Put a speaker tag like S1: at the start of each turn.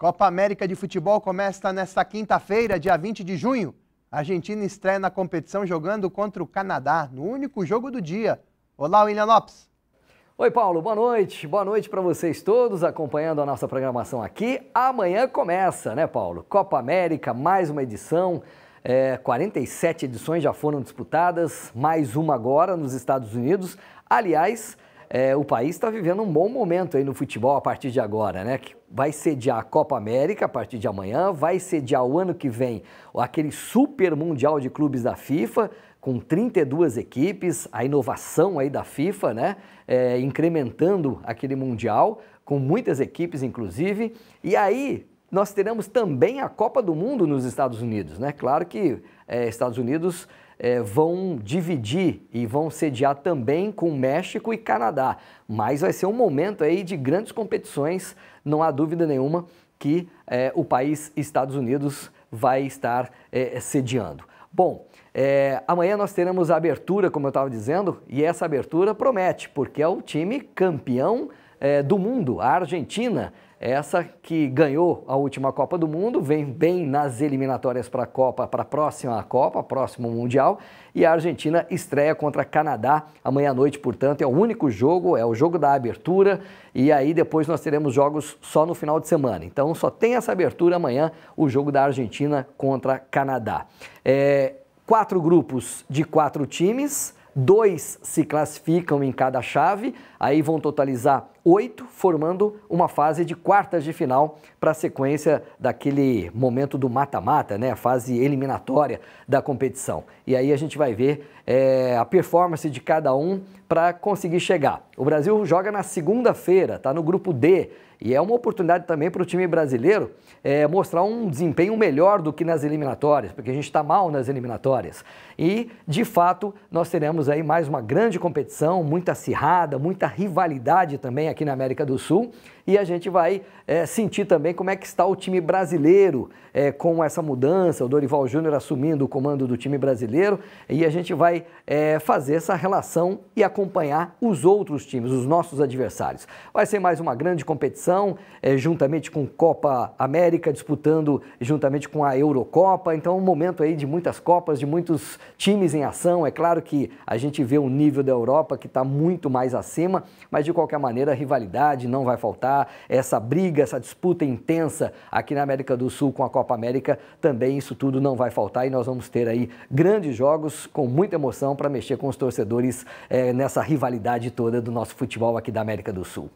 S1: Copa América de Futebol começa nesta quinta-feira, dia 20 de junho. A Argentina estreia na competição jogando contra o Canadá, no único jogo do dia. Olá, William Lopes. Oi, Paulo, boa noite. Boa noite para vocês todos acompanhando a nossa programação aqui. Amanhã começa, né, Paulo? Copa América, mais uma edição. É, 47 edições já foram disputadas, mais uma agora nos Estados Unidos. Aliás, é, o país está vivendo um bom momento aí no futebol a partir de agora, né? Que vai sediar a Copa América a partir de amanhã, vai sediar o ano que vem aquele Super Mundial de Clubes da FIFA, com 32 equipes, a inovação aí da FIFA, né? É, incrementando aquele Mundial, com muitas equipes, inclusive. E aí, nós teremos também a Copa do Mundo nos Estados Unidos, né? Claro que é, Estados Unidos é, vão dividir e vão sediar também com México e Canadá. Mas vai ser um momento aí de grandes competições, não há dúvida nenhuma que é, o país Estados Unidos vai estar é, sediando. Bom, é, amanhã nós teremos a abertura, como eu estava dizendo, e essa abertura promete, porque é o time campeão é, do mundo, a Argentina, é essa que ganhou a última Copa do Mundo, vem bem nas eliminatórias para a Copa, para a próxima Copa, próximo Mundial, e a Argentina estreia contra Canadá amanhã à noite, portanto, é o único jogo, é o jogo da abertura, e aí depois nós teremos jogos só no final de semana. Então só tem essa abertura amanhã, o jogo da Argentina contra Canadá. É, quatro grupos de quatro times, dois se classificam em cada chave, aí vão totalizar oito, formando uma fase de quartas de final para a sequência daquele momento do mata-mata, né? a fase eliminatória da competição. E aí a gente vai ver é, a performance de cada um para conseguir chegar. O Brasil joga na segunda-feira, tá no grupo D, e é uma oportunidade também para o time brasileiro é, mostrar um desempenho melhor do que nas eliminatórias, porque a gente está mal nas eliminatórias. E, de fato, nós teremos aí mais uma grande competição, muito acirrada, muita rivalidade também aqui na América do Sul e a gente vai é, sentir também como é que está o time brasileiro é, com essa mudança, o Dorival Júnior assumindo o comando do time brasileiro e a gente vai é, fazer essa relação e acompanhar os outros times, os nossos adversários. Vai ser mais uma grande competição, é, juntamente com Copa América, disputando juntamente com a Eurocopa, então um momento aí de muitas Copas, de muitos times em ação, é claro que a gente vê o nível da Europa que está muito mais acima, mas de qualquer maneira rivalidade não vai faltar, essa briga, essa disputa intensa aqui na América do Sul com a Copa América, também isso tudo não vai faltar e nós vamos ter aí grandes jogos com muita emoção para mexer com os torcedores é, nessa rivalidade toda do nosso futebol aqui da América do Sul.